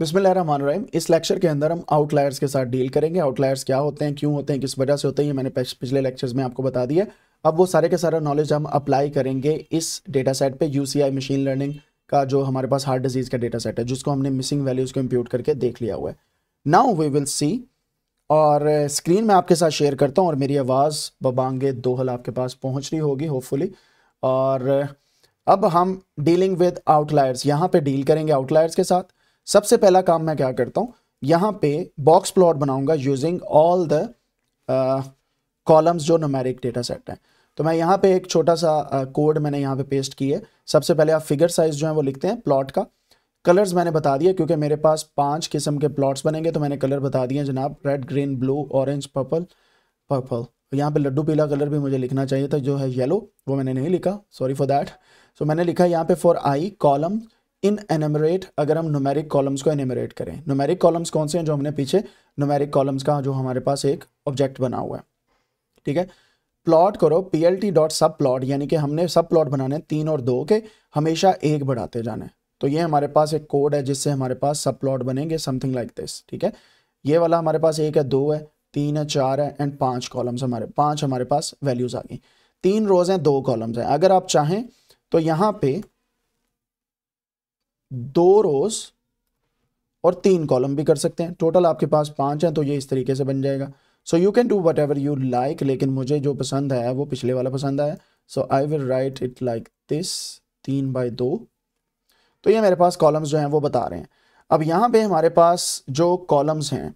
बिस्मिल रही इस लेक्चर के अंदर हम आउटलायर्स के साथ डील करेंगे आउटलायर्स क्या होते हैं क्यों होते हैं किस वजह से होते हैं ये मैंने पिछले लेक्चर्स में आपको बता दिया अब वो सारे के सारा नॉलेज हम अप्लाई करेंगे इस डेटा सेट पर यू मशीन लर्निंग का जो हमारे पास हार्ट डिजीज़ का डेटा सेट है जिसको हमने मिसिंग वैल्यूज़ को इम्प्यूट करके देख लिया हुआ है नाउ वी विल सी और स्क्रीन में आपके साथ शेयर करता हूँ और मेरी आवाज़ बबांगे दोहल आपके पास पहुँच रही होगी होपफुली और अब हम डीलिंग विद आउटलायर्स यहाँ पे डील करेंगे आउटलायर्स के साथ सबसे पहला काम मैं क्या करता हूं यहाँ पे बॉक्स प्लॉट बनाऊंगा यूजिंग ऑल द कॉलम्स जो नोमेरिक डेटा सेट है तो मैं यहाँ पे एक छोटा सा कोड uh, मैंने यहाँ पे पेस्ट की है सबसे पहले आप फिगर साइज जो है वो लिखते हैं प्लॉट का कलर्स मैंने बता दिए क्योंकि मेरे पास पांच किस्म के प्लॉट्स बनेंगे तो मैंने कलर बता दिए जनाब red green blue orange purple purple यहाँ पे लड्डू पीला कलर भी मुझे लिखना चाहिए था जो है येलो वो मैंने नहीं लिखा सॉरी फॉर दैट सो मैंने लिखा यहाँ पे फॉर आई कॉलम इन एनमरेट अगर हम नोमेरिक कॉलम्स को एनमरेट करें नोमेरिक कॉलम्स कौन से हैं जो हमने पीछे नोमेरिक कॉलम्स का जो हमारे पास एक ऑब्जेक्ट बना हुआ है ठीक है प्लॉट करो P L T dot subplot यानी कि हमने सब प्लॉट बनाने तीन और दो के हमेशा एक बढ़ाते जाने तो ये हमारे पास एक कोड है जिससे हमारे पास सब प्लॉट बनेंगे समथिंग लाइक दिस ठीक है ये वाला हमारे पास एक है दो है तीन है चार है एंड पांच कॉलम्स हमारे पांच हमारे पास वैल्यूज आ गई तीन रोज हैं दो कॉलम्स हैं अगर आप चाहें तो यहाँ पे दो रोज और तीन कॉलम भी कर सकते हैं टोटल आपके पास पांच हैं तो ये इस तरीके से बन जाएगा so you can do whatever you like लेकिन मुझे जो पसंद आया वो पिछले वाला पसंद आया so I will write it like this तीन बाई दो तो ये मेरे पास कॉलम्स जो हैं वो बता रहे हैं अब यहाँ पे हमारे पास जो कॉलम्स हैं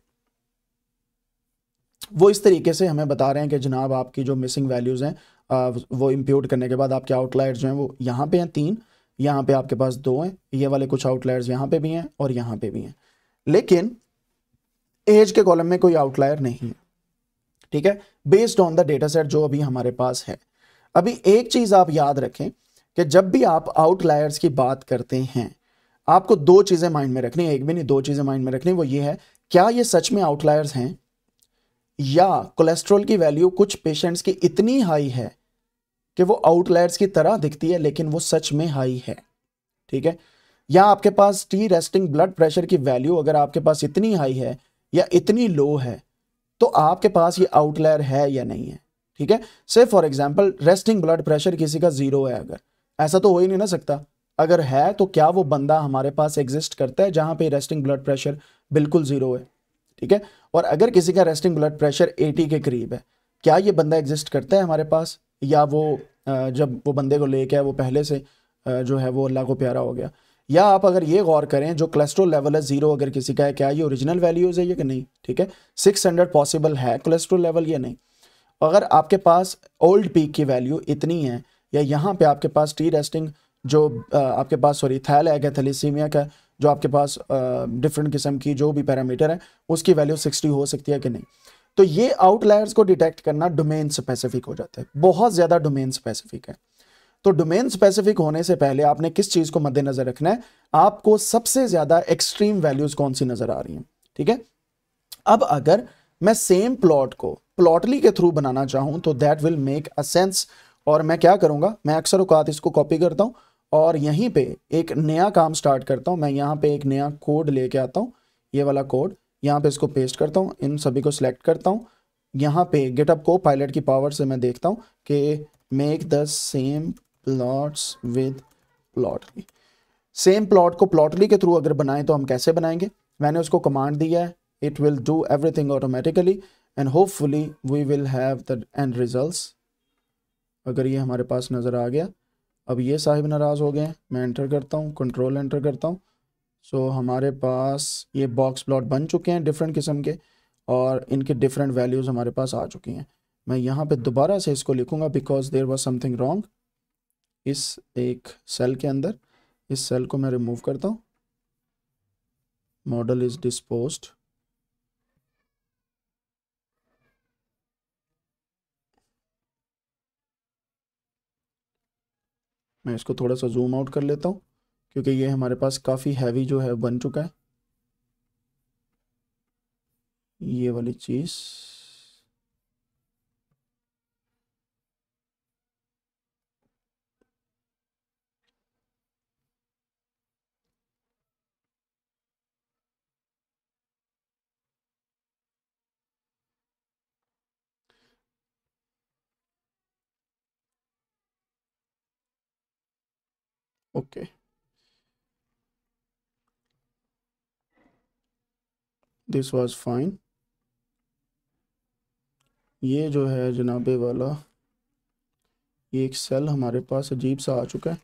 वो इस तरीके से हमें बता रहे हैं कि जनाब आपकी जो मिसिंग वैल्यूज़ हैं वो इम्प्यूट करने के बाद आपके आउटलाइट जो हैं वो यहाँ पे हैं तीन यहाँ पे आपके पास दो हैं ये वाले कुछ आउटलायर्स यहाँ पे भी हैं और यहाँ पे भी हैं लेकिन एज के कॉलम में कोई आउटलायर नहीं है ठीक है based on the data set जो अभी हमारे पास है अभी एक चीज़ आप याद रखें कि जब भी आप आउटलायर्स की बात करते हैं आपको दो चीज़ें माइंड में रखनी है एक भी नहीं दो चीज़ें माइंड में रखनी वो ये है क्या ये सच में आउटलायर्स हैं या कोलेस्ट्रोल की वैल्यू कुछ पेशेंट्स की इतनी हाई है कि वो आउटलेट्स की तरह दिखती है लेकिन वो सच में हाई है ठीक है या आपके पास टी रेस्टिंग ब्लड प्रेशर की वैल्यू अगर आपके पास इतनी हाई है या इतनी लो है तो आपके पास ये आउटलेयर है या नहीं है ठीक है से for example resting blood pressure किसी का ज़ीरो है अगर ऐसा तो हो ही नहीं ना सकता अगर है तो क्या वो बंदा हमारे पास एग्जिस्ट करता है जहां पे रेस्टिंग ब्लड प्रेशर बिल्कुल ज़ीरो है ठीक है और अगर किसी का रेस्टिंग ब्लड प्रेशर 80 के करीब है क्या ये बंदा एग्जिस्ट करता है हमारे पास या वो जब वो बंदे को लेके आए वो पहले से जो है वो अल्लाह को प्यारा हो गया या आप अगर ये गौर करें जो कोलेस्ट्रोल लेवल है जीरो अगर किसी का है क्या ये ओरिजिनल वैल्यूज़ है या कि नहीं ठीक है सिक्स हंड्रेड पॉसिबल है कोलेस्ट्रोल लेवल या नहीं अगर आपके पास ओल्ड पीक की वैल्यू इतनी है या यहाँ पे आपके पास टी रेस्टिंग जो आपके पास सॉरी थैल है थैलीसीमिया का जो आपके पास डिफरेंट किस्म की जो भी पैरामीटर है उसकी वैल्यू सिक्सटी हो सकती है कि नहीं तो ये आउटलायर्स को डिटेक्ट करना डोमेन स्पेसिफिक हो जाता है बहुत ज़्यादा डोमेन स्पेसिफिक है तो डोमेन स्पेसिफिक होने से पहले आपने किस चीज़ को मद्देनजर रखना है आपको सबसे ज़्यादा एक्सट्रीम वैल्यूज़ कौन सी नज़र आ रही है ठीक है अब अगर मैं सेम प्लॉट को प्लॉटली के थ्रू बनाना चाहूँ तो that will make a sense और मैं क्या करूंगा मैं अक्सर अवकात इसको कॉपी करता हूँ और यहीं पे एक नया काम स्टार्ट करता हूं मैं यहाँ पे एक नया कोड लेके आता हूँ ये वाला कोड यहाँ पे इसको पेस्ट करता हूँ इन सभी को सिलेक्ट करता हूँ यहाँ पे गेटअप को पायलट की पावर से मैं देखता हूँ कि make the same plots with Plotly same plot को प्लॉटली के थ्रू अगर बनाएं तो हम कैसे बनाएंगे मैंने उसको कमांड दिया है do everything automatically and hopefully we will have the end result अगर ये हमारे पास नज़र आ गया अब ये साहिब नाराज़ हो गए मैं एंटर करता हूँ कंट्रोल एंटर करता हूँ सो so, हमारे पास ये बॉक्स प्लॉट बन चुके हैं डिफरेंट किस्म के और इनके डिफरेंट वैल्यूज़ हमारे पास आ चुकी हैं मैं यहाँ पे दोबारा से इसको लिखूंगा because there was something wrong इस एक सेल के अंदर इस सेल को मैं रिमूव करता हूँ मॉडल इज़ डिस्पोज मैं इसको थोड़ा सा जूम आउट कर लेता हूँ क्योंकि ये हमारे पास काफ़ी हैवी जो है बन चुका है ये वाली चीज़ Okay. दिस वाज फाइन ये जो है जनाबे वाला ये एक सेल हमारे पास अजीब सा आ चुका है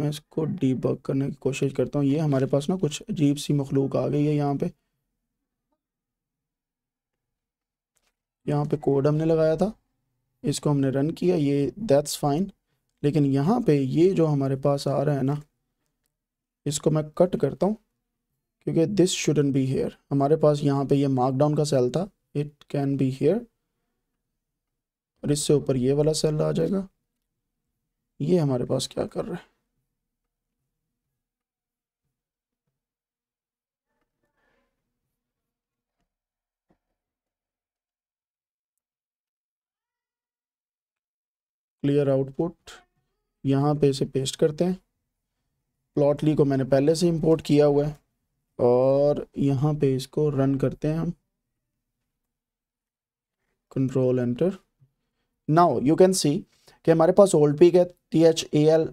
मैं इसको डीबग करने की कोशिश करता हूँ ये हमारे पास ना कुछ अजीब सी मखलूक आ गई है यहाँ पे यहाँ पे कोड हमने लगाया था इसको हमने रन किया ये दैट्स फाइन लेकिन यहाँ पे ये जो हमारे पास आ रहा है ना इसको मैं कट करता हूँ क्योंकि दिस शुडन बी हेयर हमारे पास यहाँ पे ये मार्कडाउन का सेल था इट कैन बी हेयर और इससे ऊपर ये वाला सेल आ जाएगा ये हमारे पास क्या कर रहा है क्लियर आउटपुट यहाँ पे इसे पेस्ट करते हैं प्लॉटली को मैंने पहले से इंपोर्ट किया हुआ है और यहाँ पे इसको रन करते हैं हम control enter now you can see कि हमारे पास ओल्ड पीक है T H A L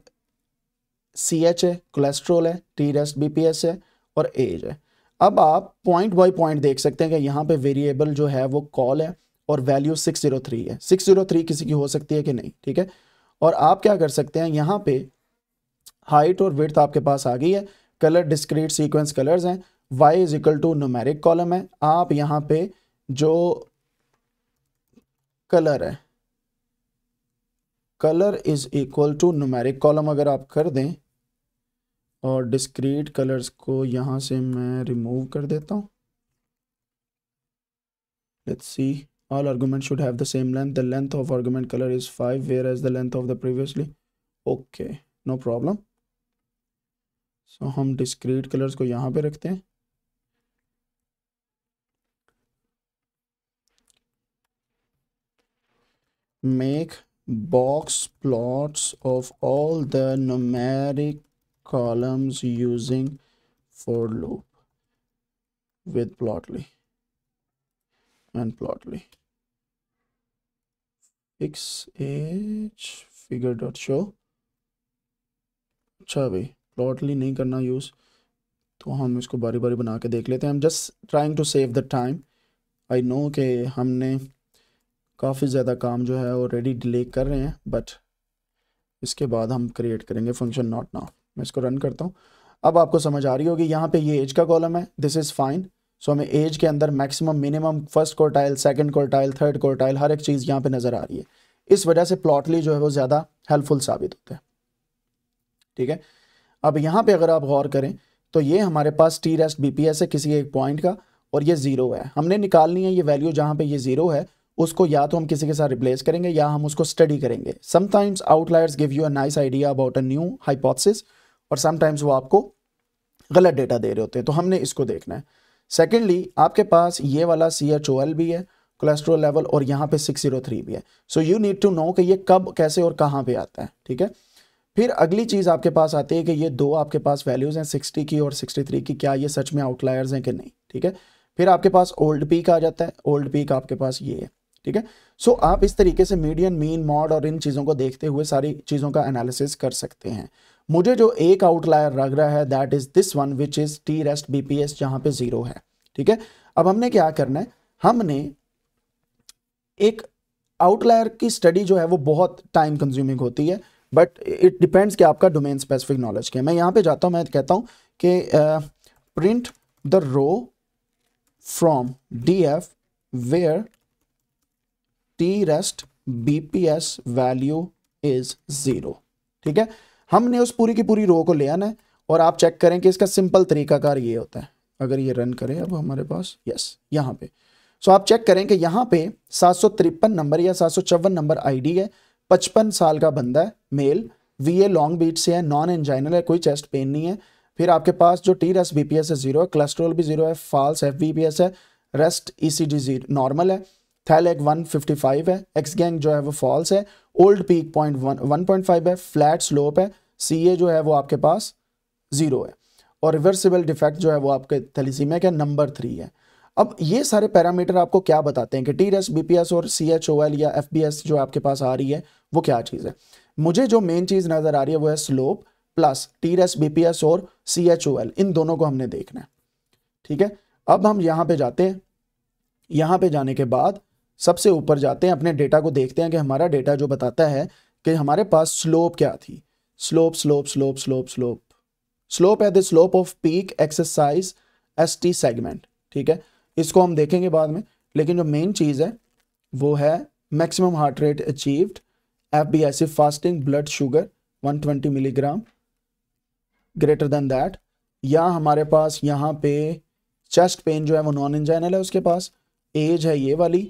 C H है कोलेस्ट्रोल है T rest B P S है और एज है अब आप पॉइंट बाय पॉइंट देख सकते हैं कि यहाँ पे वेरिएबल जो है वो कॉल है और वैल्यू 603 है 603 किसी की हो सकती है कि नहीं ठीक है और आप क्या कर सकते हैं यहाँ पे हाइट और विर्थ आपके पास आ गई है कलर डिस्क्रीट सीक्वेंस कलर्स हैं y is equal to numeric column है आप यहाँ पे जो कलर है colour is equal to numeric column अगर आप कर दें और डिस्क्रीट कलर्स को यहां से मैं रिमूव कर देता हूं let's see all argument should have the same length the length of argument colour is five where age the length of the previously okay no problem so हम डिस्क्रीट कलर्स को यहाँ पे रखते हैं make box plots of all the numeric columns using for loop with Plotly and Plotly fix as figure dot show अच्छा भाई totally नहीं करना यूज़ तो हम इसको बारी बारी बना के देख लेते हैं हम just trying to save the time I know कि हमने काफ़ी ज़्यादा काम जो है ऑलरेडी डिले कर रहे हैं बट इसके बाद हम क्रिएट करेंगे फंक्शन नॉट नाउ मैं इसको रन करता हूँ अब आपको समझ आ रही होगी यहाँ पे ये एज का कॉलम है दिस इज़ फाइन सो हमें एज के अंदर maximum minimum first quartile second quartile third quartile हर एक चीज़ यहाँ पे नज़र आ रही है इस वजह से प्लॉटली जो है वो ज़्यादा हेल्पफुल साबित होता है ठीक है अब यहाँ पे अगर आप गौर करें तो ये हमारे पास टी रेस्ट बी है किसी एक पॉइंट का और ये ज़ीरो है हमने निकालनी है ये वैल्यू जहाँ पे ये ज़ीरो है उसको या तो हम किसी के साथ रिप्लेस करेंगे या हम उसको स्टडी करेंगे sometimes outliers give you a nice idea about a new hypothesis और समटाइम्स वो आपको गलत डेटा दे रहे होते हैं तो हमने इसको देखना है सेकेंडली आपके पास ये वाला सी एच ओ एल भी है कोलेस्ट्रोल लेवल और यहाँ पे सिक्स जीरो थ्री भी है so you need to know कि ये कब कैसे और कहाँ पे आता है ठीक है फिर अगली चीज़ आपके पास आती है कि ये दो आपके पास वैल्यूज़ हैं 60 की और 63 की क्या ये सच में आउटलायर्स हैं कि नहीं ठीक है फिर आपके पास ओल्ड पीक आ जाता है ओल्ड पीक आपके पास ये है ठीक है सो आप इस तरीके से मीडियन मीन मॉड और इन चीज़ों को देखते हुए सारी चीज़ों का एनालिसिस कर सकते हैं मुझे जो एक आउटलायर लग रहा है that is this one which is T rest B P S जहाँ पर ज़ीरो है ठीक है अब हमने क्या करना है हमने एक आउटलायर की स्टडी जो है वो बहुत टाइम कंज्यूमिंग होती है बट इट डिपेंड्स कि आपका डोमेन स्पेसिफिक नॉलेज क्या है मैं यहाँ पे जाता हूँ मैं कहता हूँ कि print the row from D F where T rest B P S value is zero ठीक है हमने उस पूरी की पूरी रो को ले आना है और आप चेक करें कि इसका सिंपल तरीकाकार ये होता है अगर ये रन करें अब हमारे पास यस यहाँ पे सो so, आप चेक करें कि यहाँ पे सात नंबर या सात नंबर आईडी है पचपन साल का बंदा है male V A long beat से है नॉन एंजाइनल है कोई चेस्ट पेन नहीं है फिर आपके पास जो टी रेस्ट बीपीएस है जीरो है कोलेस्ट्रोल भी जीरो है फॉल्स एफ एस है रेस्ट डी जीरो नॉर्मल है थैल एक वन फिफ्टी फाइव है एक्स गैंग जो है वो फॉल्स है old peak point one one point five है फ्लैट स्लोप है सी ए जो है वो आपके पास जीरो है और रिवर्सिबल डिफेक्ट जो है वो आपके थैलीसीमिया का नंबर थ्री है अब ये सारे पैरामीटर आपको क्या बताते हैं कि टी एस बी और सी एच ओ एल या एफ बी एस जो आपके पास आ रही है वो क्या चीज़ है मुझे जो मेन चीज़ नज़र आ रही है वो है slope plus T S B P S और सी एच ओ एल इन दोनों को हमने देखना है ठीक है अब हम यहाँ पे जाते हैं यहाँ पे जाने के बाद सबसे ऊपर जाते हैं अपने डेटा को देखते हैं कि हमारा डेटा जो बताता है कि हमारे पास स्लोप क्या थी slope slope slope slope slope slope at the slope of peak exercise S T segment ठीक है इसको हम देखेंगे बाद में लेकिन जो मेन चीज़ है वो है maximum heart rate achieved F B S fasting blood sugar 120 milligram greater than that या हमारे पास यहाँ पे चेस्ट पेन जो है वो नॉन इंजाइनल है उसके पास एज है ये वाली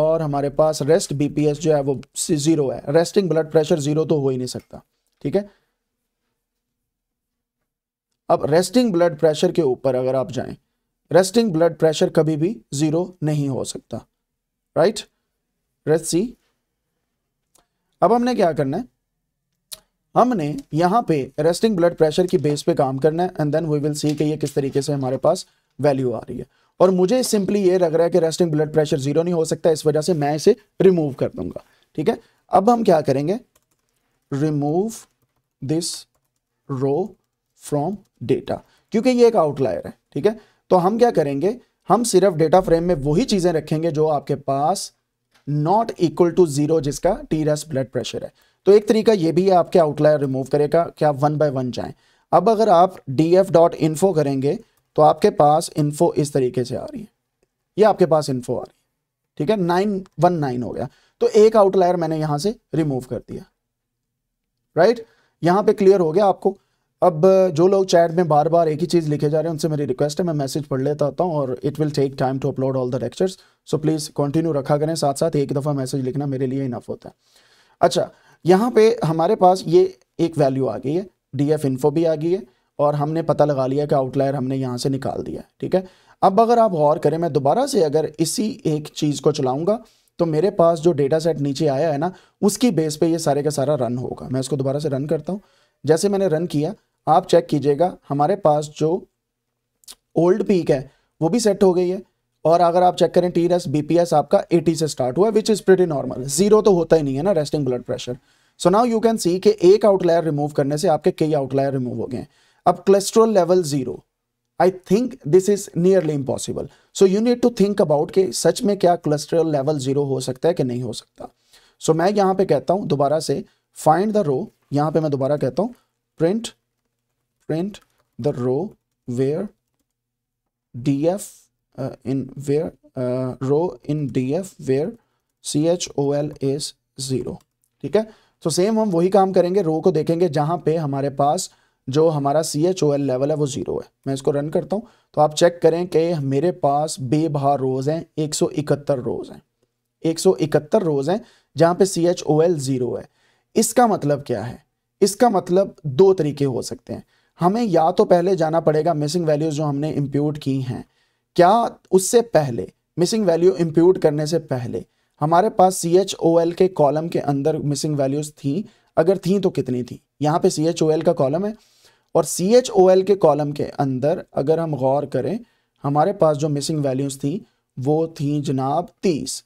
और हमारे पास रेस्ट बीपीएस जो है वो जीरो है रेस्टिंग ब्लड प्रेशर जीरो तो हो ही नहीं सकता ठीक है अब रेस्टिंग ब्लड प्रेशर के ऊपर अगर आप जाएं रेस्टिंग ब्लड प्रेशर कभी भी जीरो नहीं हो सकता राइट रेस्ट सी अब हमने क्या करना है हमने यहां पे रेस्टिंग ब्लड प्रेशर की बेस पे काम करना है and then we will see कि ये किस तरीके से हमारे पास वैल्यू आ रही है और मुझे सिंपली ये लग रहा है कि रेस्टिंग ब्लड प्रेशर जीरो नहीं हो सकता इस वजह से मैं इसे रिमूव कर दूंगा ठीक है अब हम क्या करेंगे remove this row from data क्योंकि ये एक आउटलायर है ठीक है तो हम क्या करेंगे हम सिर्फ डेटा फ्रेम में वही चीजें रखेंगे जो आपके पास नॉट इक्वल टू जीरो जिसका टी रस ब्लड प्रेशर है तो एक तरीका यह भी है आपके आउटलायर रिमूव करेगा कि आप वन बाय वन जाए अब अगर आप डी एफ डॉट इन्फो करेंगे तो आपके पास इन्फो इस तरीके से आ रही है ये आपके पास इन्फो आ रही है ठीक है नाइन वन नाइन हो गया तो एक आउटलायर मैंने यहां से रिमूव कर दिया राइट यहां पे क्लियर हो गया आपको अब जो लोग चैट में बार बार एक ही चीज़ लिखे जा रहे हैं उनसे मेरी रिक्वेस्ट है मैं मैसेज पढ़ लेता आता हूँ और it will take time to upload all the lectures so please continue रखा करें साथ साथ एक दफ़ा मैसेज लिखना मेरे लिए इनफ होता है अच्छा यहाँ पे हमारे पास ये एक वैल्यू आ गई है डी एफ इन्फो भी आ गई है और हमने पता लगा लिया कि आउटलायर हमने यहाँ से निकाल दिया है ठीक है अब अगर आप गौर करें मैं दोबारा से अगर इसी एक चीज़ को चलाऊँगा तो मेरे पास जो डेटा सेट नीचे आया है ना उसकी बेस पे ये सारे का सारा रन होगा मैं इसको दोबारा से रन करता हूँ जैसे मैंने रन किया आप चेक कीजिएगा हमारे पास जो ओल्ड पीक है वो भी सेट हो गई है और अगर आप चेक करें टी रेस बीपीएस आपका 80 से स्टार्ट हुआ which is pretty normal zero तो होता ही नहीं है ना resting blood pressure so now you can see कि एक आउटलायर रिमूव करने से आपके कई आउटलायर रिमूव हो गए अब cholesterol level zero I think this is nearly impossible so you need to think about कि सच में क्या कोलेस्ट्रोल लेवल जीरो हो सकता है कि नहीं हो सकता सो so, मैं यहाँ पे कहता हूँ दोबारा से फाइंड द रो यहां पे मैं दोबारा कहता हूं print print the row where D F in where row in D F where C H O L is zero ठीक है तो सेम हम वही काम करेंगे रो को देखेंगे जहां पे हमारे पास जो हमारा C H O L level है वो ज़ीरो है मैं इसको रन करता हूँ तो आप चेक करें कि मेरे पास बेबहा रोज़ हैं एक सौ इकहत्तर रोज़ हैं एक सौ इकहत्तर रोज़ हैं जहां पे C H O L zero है इसका मतलब क्या है इसका मतलब दो तरीके हो सकते हैं हमें या तो पहले जाना पड़ेगा मिसिंग वैल्यूज जो हमने इम्प्यूट की हैं क्या उससे पहले मिसिंग वैल्यू इम्प्यूट करने से पहले हमारे पास सी एच ओ एल के कॉलम के अंदर मिसिंग वैल्यूज थी अगर थी तो कितनी थी यहाँ पे सी एच ओ एल का कॉलम है और सी एच ओ एल के कॉलम के अंदर अगर हम गौर करें हमारे पास जो मिसिंग वैल्यूज थी वो थी जनाब तीस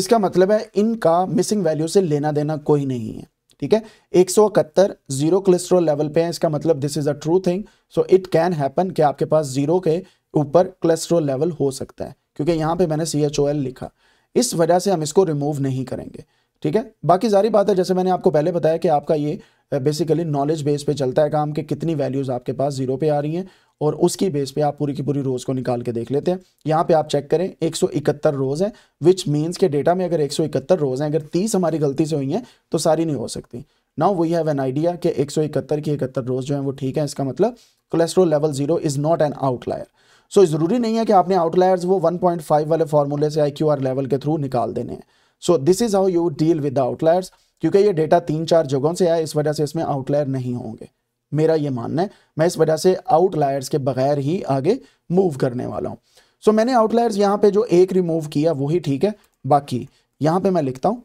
इसका मतलब है इनका मिसिंग वैल्यू से लेना देना कोई नहीं है ठीक है एक सौ इकहत्तर जीरो कोलेस्ट्रोल लेवल पे है इसका मतलब this is a true thing so it can happen कि आपके पास जीरो के ऊपर कोलेस्ट्रोल लेवल हो सकता है क्योंकि यहाँ पे मैंने सी एच ओ एल लिखा इस वजह से हम इसको रिमूव नहीं करेंगे ठीक है बाकी सारी बात है जैसे मैंने आपको पहले बताया कि आपका ये बेसिकली नॉलेज बेस पे चलता है काम कि कितनी वैल्यूज़ आपके पास जीरो पे आ रही हैं और उसकी बेस पे आप पूरी की पूरी रोज़ को निकाल के देख लेते हैं यहाँ पे आप चेक करें 171 रोज़ हैं विच मीन्स के डेटा में अगर 171 रोज़ हैं अगर 30 हमारी गलती से हुई हैं तो सारी नहीं हो सकती now we have an idea कि 171 की इकहत्तर रोज़ जो है वो ठीक है इसका मतलब cholesterol level zero is not an outlier so ज़रूरी नहीं है कि आपने आउटलायर्स वो फाइव वाले फार्मूले से आई लेवल के थ्रू निकाल देने हैं so this is how you deal with the outliers क्योंकि ये डेटा तीन चार जगहों से आया इस वजह से इसमें आउटलायर नहीं होंगे मेरा ये मानना है मैं इस वजह से आउटलायर्स के बगैर ही आगे मूव करने वाला हूँ सो so, मैंने आउटलायर्स यहाँ पे जो एक रिमूव किया वही ठीक है बाकी यहाँ पे मैं लिखता हूँ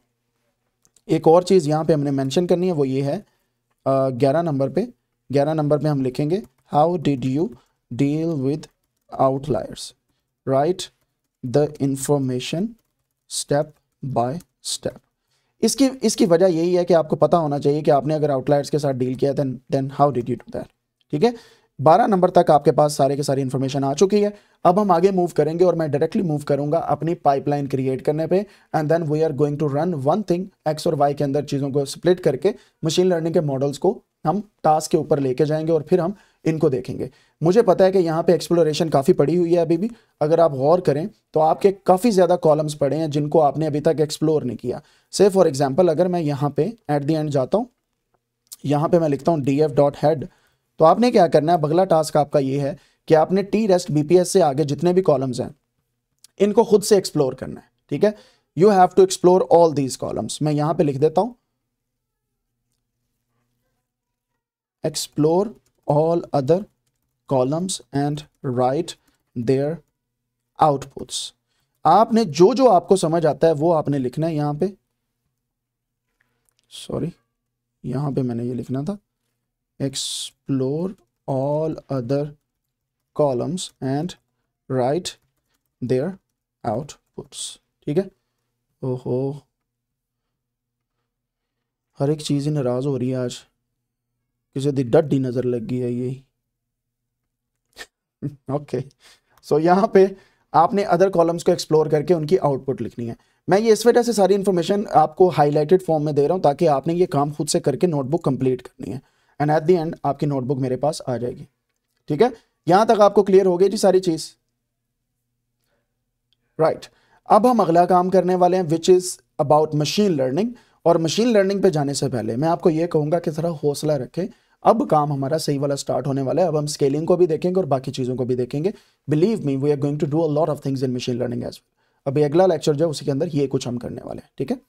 एक और चीज़ यहाँ पे हमने मेंशन करनी है वो ये है ग्यारह नंबर पे ग्यारह नंबर पे हम लिखेंगे how did you deal with outliers write the information step by step इसकी इसकी वजह यही है कि आपको पता होना चाहिए कि आपने अगर आउटलाइट्स के साथ डील किया then then how did you do that ठीक है बारह नंबर तक आपके पास सारे के सारी इन्फॉर्मेशन आ चुकी है अब हम आगे मूव करेंगे और मैं डायरेक्टली मूव करूंगा अपनी पाइपलाइन क्रिएट करने पे and then we are going to run one thing X और वाई के अंदर चीज़ों को स्प्लिट करके मशीन लर्निंग के मॉडल्स को हम टास्क के ऊपर लेके जाएंगे और फिर हम इनको देखेंगे मुझे पता है कि यहाँ पे एक्सप्लोरेशन काफ़ी पड़ी हुई है अभी भी अगर आप गौर करें तो आपके काफ़ी ज़्यादा कॉलम्स पड़े हैं जिनको आपने अभी तक एक्सप्लोर नहीं किया से फॉर एग्जाम्पल अगर मैं यहाँ पे एट दी एंड जाता हूँ यहाँ पे मैं लिखता हूँ डी एफ डॉट हेड तो आपने क्या करना है अगला टास्क आपका ये है कि आपने टी रेस्ट बी से आगे जितने भी कॉलम्स हैं इनको खुद से एक्सप्लोर करना है ठीक है you have to explore all these columns मैं यहाँ पे लिख देता हूँ explore all other columns and write their outputs आपने जो जो आपको समझ आता है वो आपने लिखना है यहाँ पे सॉरी यहाँ पे मैंने ये लिखना था explore all other columns and write their outputs ठीक है ओहो हर एक चीज़ नाराज़ हो रही है आज किसी की डट नज़र लग गई है यही ओके सो यहाँ पे आपने अदर कॉलम्स को एक्सप्लोर करके उनकी आउटपुट लिखनी है मैं ये इस वजह से सारी इन्फॉर्मेशन आपको हाईलाइटेड फॉर्म में दे रहा हूँ ताकि आपने ये काम खुद से करके नोटबुक कंप्लीट करनी है एंड एट दी एंड आपकी नोटबुक मेरे पास आ जाएगी ठीक है यहाँ तक आपको क्लियर हो गई जी सारी चीज़ राइट right. अब हम अगला काम करने वाले हैं which is about machine learning और मशीन लर्निंग पे जाने से पहले मैं आपको ये कहूँगा कि ज़रा हौसला रखें अब काम हमारा सही वाला स्टार्ट होने वाला है अब हम स्केलिंग को भी देखेंगे और बाकी चीज़ों को भी देखेंगे believe me we are going to do a lot of things in machine learning as अभी अगला लेक्चर जो है उसके अंदर ये कुछ हम करने वाले हैं ठीक है